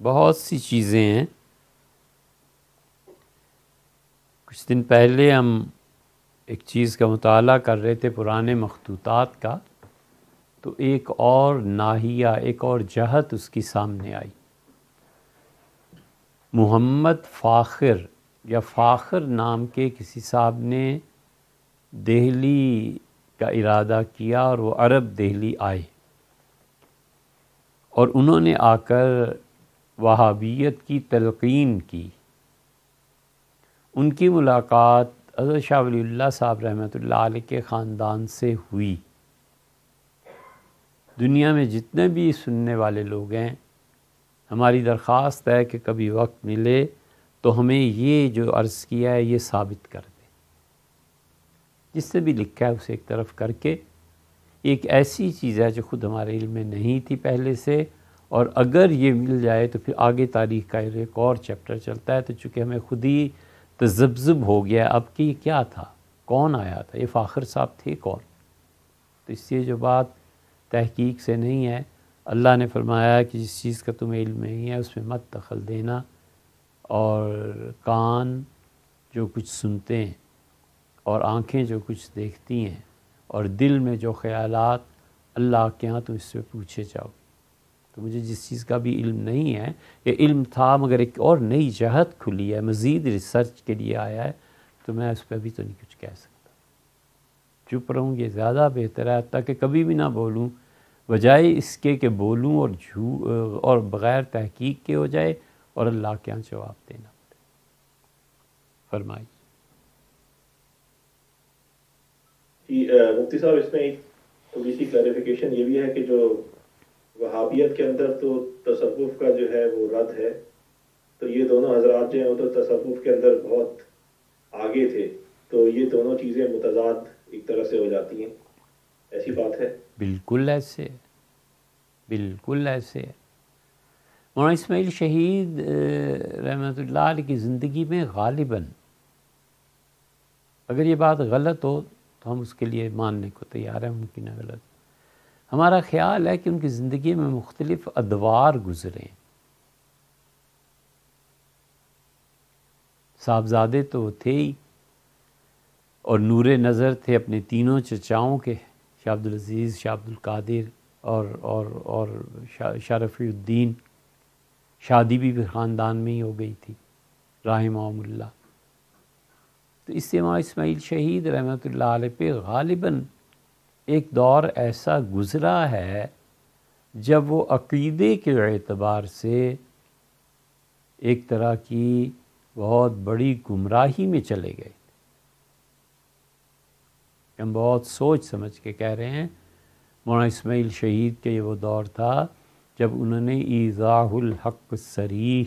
बहुत सी चीज़ें हैं कुछ दिन पहले हम एक चीज़ का मताल कर रहे थे पुराने मखतूतात का तो एक और नाहिया एक और जहत उसकी सामने आई मोहम्मद फ़ाखिर या फ़ाखिर नाम के किसी साहब ने दहली का इरादा किया और वो अरब दहली आए और उन्होंने आकर वहावियत की तलकिन की उनकी मुलाकात अजर शाह वली साहब रहमत आल के ख़ानदान से हुई दुनिया में जितने भी सुनने वाले लोग हैं हमारी दरख्वास्त है कि कभी वक्त मिले तो हमें ये जो अर्ज़ किया है ये साबित कर दें जिससे भी लिखा है उसे एक तरफ करके एक ऐसी चीज़ है जो ख़ुद हमारे इल्म में नहीं थी पहले से और अगर ये मिल जाए तो फिर आगे तारीख का एक और चैप्टर चलता है तो चूँकि हमें खुद ही तजब्जब तो हो गया अब कि ये क्या था कौन आया था ये फ़ाखर साहब थे कौन तो इसलिए जो बात तहकीक से नहीं है अल्लाह ने फरमाया कि जिस चीज़ का तुम्हें इल्म नहीं है उसमें मत दखल देना और कान जो कुछ सुनते हैं और आंखें जो कुछ देखती हैं और दिल में जो ख्याल अल्लाह के यहाँ तुम इससे पूछे जाओ तो मुझे जिस चीज़ का भी इल्म नहीं है ये इल्म था मगर एक और नई जहत खुली है मज़ीद रिसर्च के लिए आया है तो मैं उस पर भी तो नहीं कुछ कह सकता चुप रहूँ ये ज़्यादा बेहतर है ताकि कभी भी ना बोलूँ बजाय इसके कि बोलूँ और झू और बग़ैर तहकीक के हो जाए और अल्लाह के यहाँ जवाब देना फरमाइए मुफ्ती साहब इसमें थोड़ी सी क्लैरिफिकेशन ये भी है कि जो वहाबियत के अंदर तो तसवुफ़ का जो है वो रद्द है तो ये दोनों हजरात जो हैं वो तो तसवुफ़ के अंदर बहुत आगे थे तो ये दोनों चीज़ें मुतजाद एक तरह से हो जाती हैं ऐसी बात है बिल्कुल ऐसे बिल्कुल ऐसे मौलाना इसमाइल शहीद रहमत की ज़िंदगी में गालिबा अगर ये बात गलत हो तो हम उसके लिए मानने को तैयार हैं मुमकिन गलत हमारा ख्याल है कि उनकी ज़िंदगी में मुख्तलिफ़ अदवार गुज़रे साहबजादे तो थे ही और नूर नज़र थे अपने तीनों चचाओं के शाह अजीज़ शाह अब्दुल्कादिर और और और शरफीद्दीन शादी भी फिर ख़ानदान में ही हो गई थी राह तो इससे माँ इसमाइल शहीद रहमत पे गालिबा एक दौर ऐसा गुज़रा है जब वो अकीदे के अतबार से एक तरह की बहुत बड़ी गुमराही में चले गए हम बहुत सोच समझ के कह रहे हैं मौना इसमाइल शहीद के वो दौर था जब उन्होंने ईज़ाहुल हक सरीह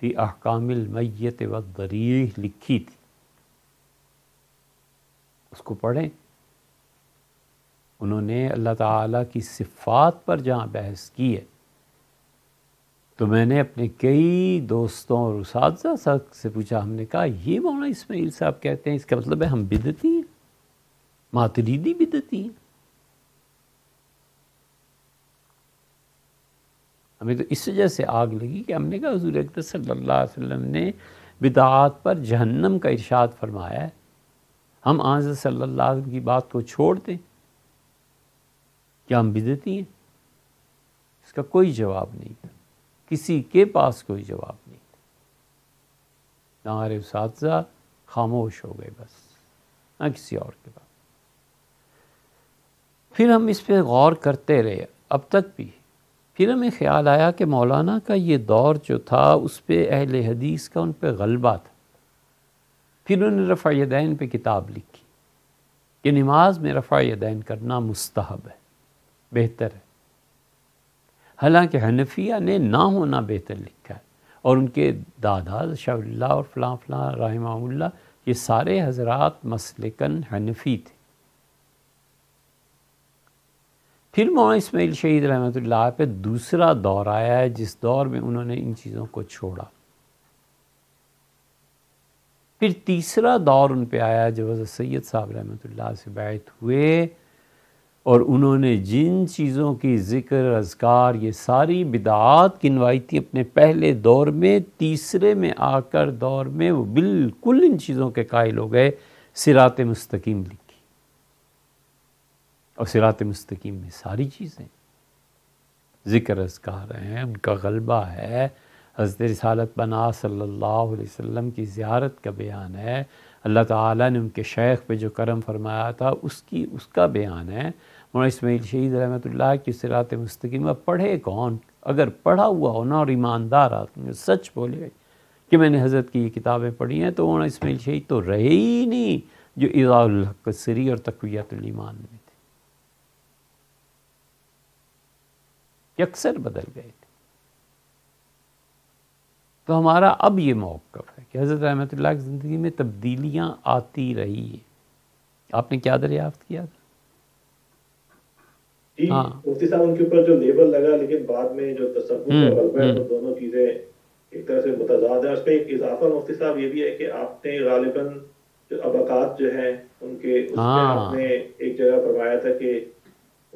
फ़ी अहकामिल मैत व दरीह लिखी थी उसको पढ़ें उन्होंने अल्लाह ताला की सिफ़ात पर जहाँ बहस की है तो मैंने अपने कई दोस्तों और उस से पूछा हमने कहा ये मौना इसमाइल साहब कहते हैं इसका मतलब है हम बिदती हैं मातरीदी बिदती हैं हमें तो इस वजह से आग लगी कि हमने कहा हजूर अकदर सल्ला ने बिदात पर जहन्नम का इरशाद फरमाया है हम आज सल्ला की बात को छोड़ दें क्या हम बिदती हैं इसका कोई जवाब नहीं था किसी के पास कोई जवाब नहीं था ना हमारे खामोश हो गए बस ना किसी और के पास फिर हम इस पर गौर करते रहे अब तक भी फिर हमें ख्याल आया कि मौलाना का ये दौर जो था उस पर अहल हदीस का उन पर गलबा था फिर उन्होंने रफ़ा यदैन पर किताब लिखी कि नमाज में रफ़ा यदैन करना मुस्तहब है बेहतर है हालांकि हनफिया ने ना होना बेहतर लिखा है और उनके दादा शाह और फ़लाँ फ़लाँ रहमाउल्ला ये सारे हजरत मसलकन हनफी थे फिर मौलाना इसमाइल शहीद रहमत पे दूसरा दौर आया है जिस दौर में उन्होंने इन चीज़ों को छोड़ा फिर तीसरा दौर उन पे आया जब सैयद साहब रहमत से बैत हुए और उन्होंने जिन चीज़ों की ज़िक्र अजगार ये सारी बिदात गिनवाई थी अपने पहले दौर में तीसरे में आकर दौर में वो बिल्कुल इन चीज़ों के कायल हो गए सिरात मस्तकीम लिखी और सिरात मस्तकीम में सारी चीज़ें ज़िक्र अजगार हैं उनका गलबा है हज़रत रिसालत बना सल्लल्लाहु अलैहि वसल्लम की ज़ियारत का बयान है अल्लाह ताला ने उनके शेख पे जो करम फरमाया था उसकी उसका बयान है मौलाना इसमाइल शहीद रहमत की सिरात मस्तकीम पढ़े कौन अगर पढ़ा हुआ हो ना और ईमानदार आदमी सच बोले कि मैंने हज़रत की ये किताबें पढ़ी हैं तो मौलाना इसमाइल शहीद तो रहे ही नहीं जो इज़ाकसरी और तकवीतमान में थे अक्सर बदल गए थे तो हमारा अब ये मौक़ है कि हज़रत रहमत की ज़िंदगी में तब्दीलियाँ आती रही हैं आपने क्या दरियाफ्त किया था हाँ। मुफ्ती साहब उनके ऊपर जो लेबल लगा लेकिन बाद में जो तस्वुर हम्म, हम्म। तो दोनों चीजें एक तरह से मुतजाद है उसमें एक इजाफा मुफ्ती साहब ये भी है कि आपने गालिबन जो अबकात जो है उनके हाँ। आपने एक जगह फरमाया था कि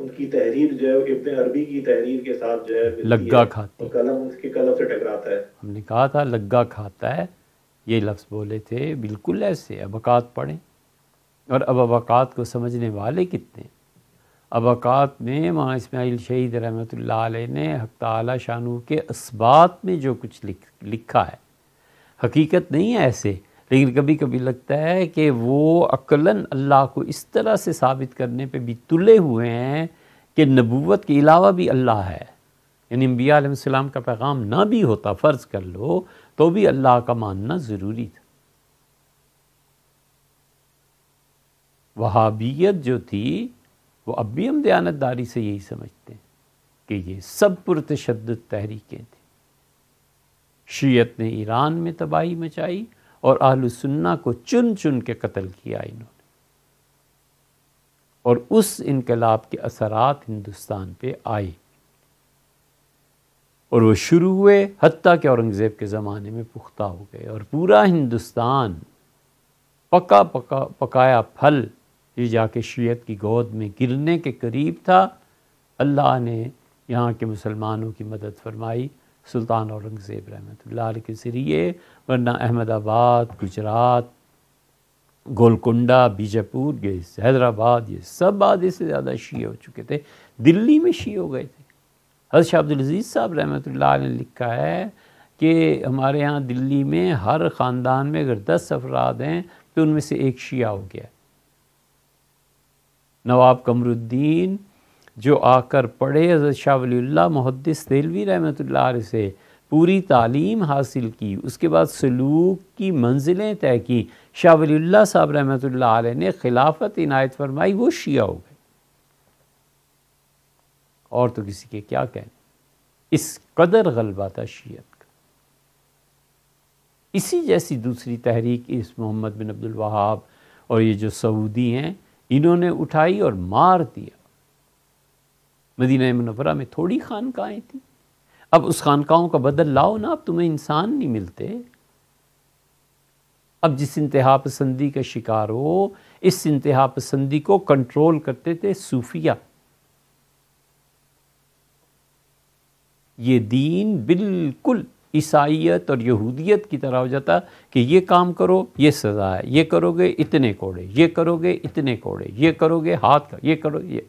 उनकी तहरीर जो है इब्न अरबी की तहरीर के साथ जो है लग्गा खाती है कलम उसके कलम से टकराता है हमने कहा था लग्गा खाता है ये लफ्ज़ बोले थे बिल्कुल ऐसे अबकात पढ़ें और अब अबकात को समझने वाले कितने अबकात में माँ इसमाइल शहीद रहमत ने हक ताली शानू के इस्बात में जो कुछ लिख लिखा है हकीकत नहीं है ऐसे लेकिन कभी कभी लगता है कि वो अकलन अल्लाह को इस तरह से साबित करने पे भी तुले हुए हैं कि नबूवत के अलावा भी अल्लाह है यानी अम्बिया का पैगाम ना भी होता फ़र्ज़ कर लो तो भी अल्लाह का मानना ज़रूरी था वहाबियत जो थी वो तो अब भी हम दयानतदारी से यही समझते हैं कि ये सब पुरतशद तहरीकें थी शीयत ने ईरान में तबाही मचाई और आहलसन्ना को चुन चुन के कत्ल किया इन्होंने और उस इनकलाब के असरात हिंदुस्तान पे आए और वो शुरू हुए हती के औरंगज़ेब के ज़माने में पुख्ता हो गए और पूरा हिंदुस्तान पका पका पकाया फल ये जाके शीयत की गोद में गिरने के करीब था अल्लाह ने यहाँ के मुसलमानों की मदद फरमाई सुल्तान औरंगज़ेब रहमत के ज़रिए वरना अहमदाबाद गुजरात गोलकुंडा बीजापुर ये हैदराबाद ये सब आधे से ज़्यादा शी हो चुके थे दिल्ली में शी हो गए थे हजरत अजीज़ साहब रहमत ने लिखा है कि हमारे यहाँ दिल्ली में हर ख़ानदान में अगर दस अफराद हैं तो उनमें से एक शिया हो गया है नवाब कमरुद्दीन जो आकर पढ़े हज़रत शाह वलील्ला मुहदस रेलवी रहमत से पूरी तालीम हासिल की उसके बाद सलूक की मंजिलें तय की शाह वलील्ला साहब रहमत ने खिलाफत इनायत फरमाई वो शिया हो गए और तो किसी के क्या कहने इस कदर गलबा था शीयत का इसी जैसी दूसरी तहरीक इस मोहम्मद बिन अब्दुल वहाब और ये जो सऊदी हैं इन्होंने उठाई और मार दिया मदीना मनवरा में थोड़ी खानकाहें थी अब उस खानकाहों का बदल लाओ ना अब तुम्हें इंसान नहीं मिलते अब जिस इंतहा पसंदी का शिकार हो इस इंतहा पसंदी को कंट्रोल करते थे सूफिया ये दीन बिल्कुल ईसाइत और यहूदियत की तरह हो जाता कि ये काम करो ये सज़ा है ये करोगे इतने कोड़े ये करोगे इतने कोड़े ये करोगे हाथ का ये करो ये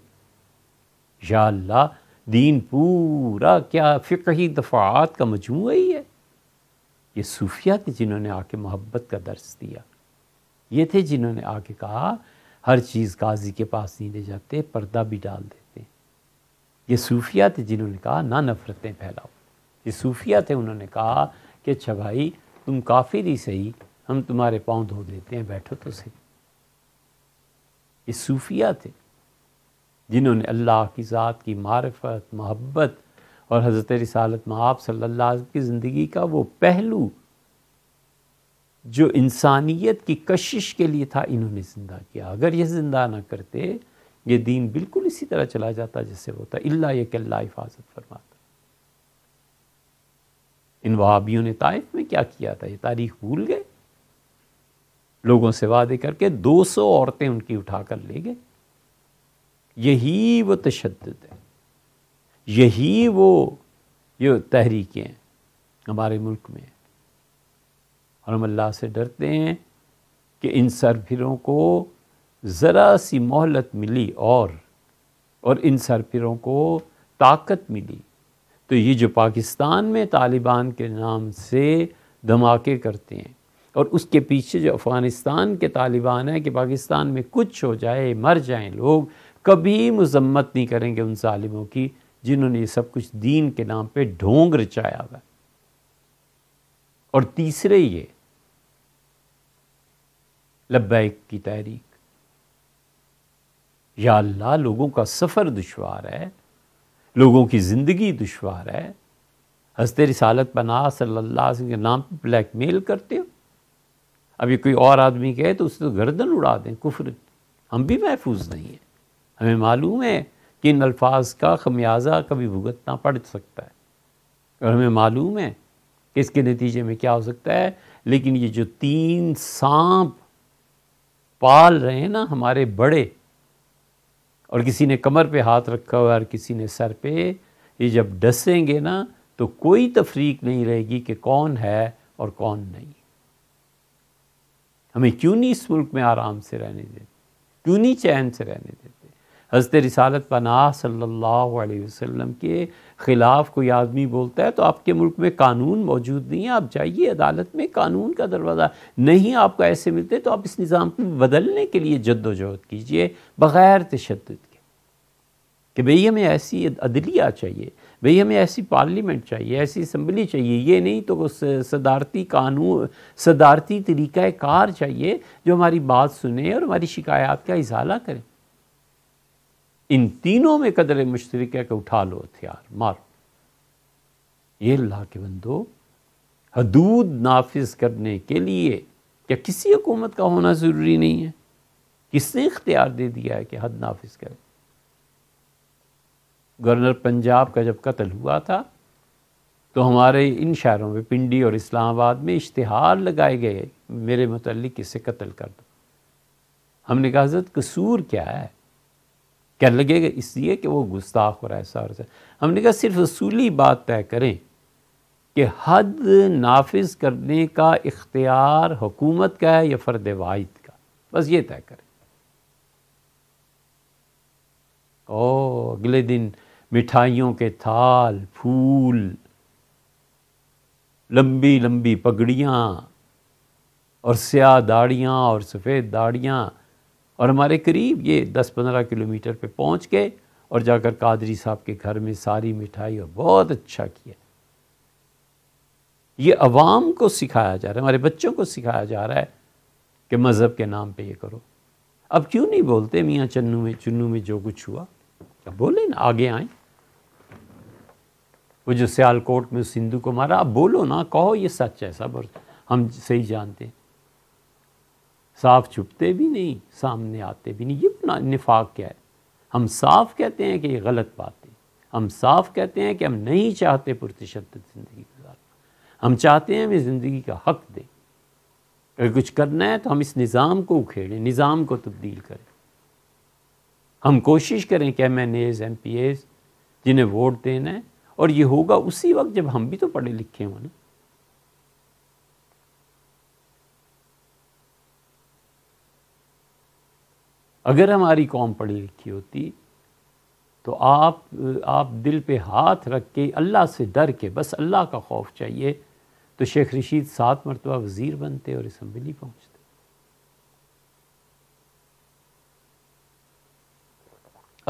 या दीन पूरा क्या फ़िकी दफ़ात का मजमू ही है ये सूफिया थे जिन्होंने आके मोहब्बत का दर्स दिया ये थे जिन्होंने आके कहा हर चीज़ गाजी के पास नहीं ले जाते पर्दा भी डाल देते ये सूफिया थे जिन्होंने कहा ना नफ़रतें फैलाओ ये सूफिया थे उन्होंने कहा कि अच्छा भाई तुम काफिर ही सही हम तुम्हारे पाँव धो देते हैं बैठो तो सही ये सूफिया थे जिन्होंने अल्लाह की ज़ात की मारफत मोहब्बत और हज़रत रसालत महाब सल्ला की ज़िंदगी का वो पहलू जो इंसानियत की कशिश के लिए था इन्होंने ज़िंदा किया अगर ये ज़िंदा ना करते ये दीन बिल्कुल इसी तरह चला जाता जैसे वो था अल्ला ये कल्ला हिफाजत फरमाता इन वहाबियों ने ताइफ में क्या किया था ये तारीख भूल गए लोगों से वादे करके 200 औरतें उनकी उठाकर ले गए यही वो तशद है यही वो ये तहरीकें हमारे मुल्क में और हम अल्लाह से डरते हैं कि इन सरफिरों को ज़रा सी मोहलत मिली और और इन सरफिरों को ताकत मिली तो ये जो पाकिस्तान में तालिबान के नाम से धमाके करते हैं और उसके पीछे जो अफ़गानिस्तान के तालिबान हैं कि पाकिस्तान में कुछ हो जाए मर जाएं लोग कभी मजम्मत नहीं करेंगे उन ालिमों की जिन्होंने ये सब कुछ दीन के नाम पे ढोंग रचाया हुआ और तीसरे ये लब्बैक की तहरीक या अल्लाह लोगों का सफ़र दुशवार है लोगों की ज़िंदगी दुशवार है हंसते रिसालत बना सल्ला के नाम पर ब्लैक मेल करते हो अब ये कोई और आदमी कहे तो उससे तो गर्दन उड़ा दें कुफर हम भी महफूज नहीं हैं हमें मालूम है कि इन अल्फाज का खमियाजा कभी भुगतना पड़ सकता है और हमें मालूम है कि इसके नतीजे में क्या हो सकता है लेकिन ये जो तीन सांप पाल रहे हैं ना हमारे बड़े और किसी ने कमर पे हाथ रखा हुआ है और किसी ने सर पे ये जब डसेंगे ना तो कोई तफरीक नहीं रहेगी कि कौन है और कौन नहीं हमें क्यों नहीं इस मुल्क में आराम से रहने देते क्यों नहीं चैन से रहने देते हज़रत रिसालत पनाह सल्लल्लाहु अलैहि वसल्लम के ख़िलाफ़ कोई आदमी बोलता है तो आपके मुल्क में कानून मौजूद नहीं है आप जाइए अदालत में कानून का दरवाज़ा नहीं आपको ऐसे मिलते तो आप इस निज़ाम को बदलने के लिए जद्दोजहद कीजिए बग़ैर तशद के कि भई हमें ऐसी अदलिया चाहिए भई हमें ऐसी पार्लियामेंट चाहिए ऐसी असम्बली चाहिए ये नहीं तो सदारती कानून सदारती तरीक़ाकार चाहिए जो हमारी बात सुने और हमारी शिकायत का इजाला करें इन तीनों में कदर मुश्तरक है कि उठा लो हथियार मारो ये अल्लाह के बंदो हदूद नाफिज करने के लिए क्या किसी हुकूमत का होना ज़रूरी नहीं है किसने इख्तियार दे दिया है कि हद नाफिज करे गवर्नर पंजाब का जब कत्ल हुआ था तो हमारे इन शहरों में पिंडी और इस्लामाबाद में इश्तहार लगाए गए मेरे मतलब किसे कत्ल कर दो हमने कहा हजरत कसूर क्या है क्या लगेगा इसलिए कि वो गुस्ताख और ऐसा और ऐसा हमने कहा सिर्फ असूली बात तय करें कि हद नाफिज करने का इख्तियार हुकूमत का है या फ़र्द वाहिद का बस ये तय करें ओ अगले दिन मिठाइयों के थाल फूल लंबी लंबी पगड़ियाँ और स्याह दाढ़ियाँ और सफ़ेद दाढ़ियाँ और हमारे करीब ये दस पंद्रह किलोमीटर पे पहुंच गए और जाकर कादरी साहब के घर में सारी मिठाई और बहुत अच्छा किया ये अवाम को सिखाया जा रहा है हमारे बच्चों को सिखाया जा रहा है कि मज़हब के नाम पे ये करो अब क्यों नहीं बोलते मियाँ चन्नू में चुन्नू में जो कुछ हुआ अब बोले ना आगे आए वो जो सियालकोट में उस सिंधु को मारा अब बोलो ना कहो ये सच है सब और हम सही जानते हैं साफ छुपते भी नहीं सामने आते भी नहीं ये निफाक क्या है हम साफ कहते हैं कि ये गलत बात है हम साफ कहते हैं कि हम नहीं चाहते पुरतशद ज़िंदगी गुजारना हम चाहते हैं हमें ज़िंदगी का हक दें अगर कुछ करना है तो हम इस निज़ाम को उखेड़ें निज़ाम को तब्दील करें हम कोशिश करें कि M N As M P As जिन्हें वोट देना है और ये होगा उसी वक्त जब हम भी तो पढ़े लिखे हों ना अगर हमारी कौम पढ़ी लिखी होती तो आप आप दिल पे हाथ रख के अल्लाह से डर के बस अल्लाह का खौफ चाहिए तो शेख रशीद सात मरतबा वज़ीर बनते और इसम्बली पहुँचते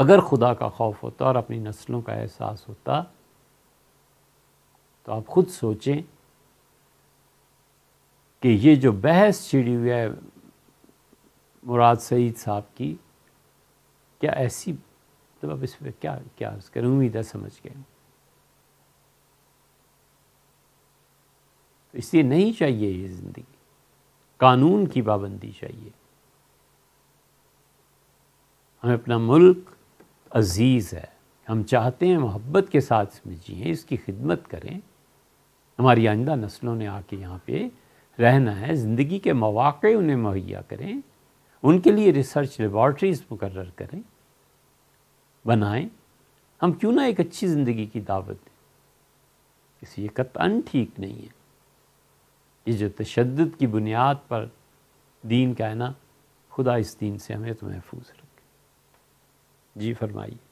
अगर खुदा का खौफ होता और अपनी नस्लों का एहसास होता तो आप खुद सोचें कि ये जो बहस छिड़ी हुई है मुराद सईद साहब की क्या ऐसी मतलब अब इस पर क्या क्या अर्ज़ करें उम्मीद है समझ गए तो इसलिए नहीं चाहिए ये ज़िंदगी कानून की पाबंदी चाहिए हमें अपना मुल्क अजीज़ है हम चाहते हैं मोहब्बत के साथ इसमें जिए इसकी खिदमत करें हमारी आइंदा नस्लों ने आके यहाँ पे रहना है ज़िंदगी के मौाक़े उन्हें मुहैया करें उनके लिए रिसर्च लेबॉर्ट्रीज़ मुकर करें बनाएं हम क्यों ना एक अच्छी ज़िंदगी की दावत दें इसलिए कतान ठीक नहीं है ये जो तशद की बुनियाद पर दीन कहना खुदा इस दीन से हमें तो महफूज रखें जी फरमाइए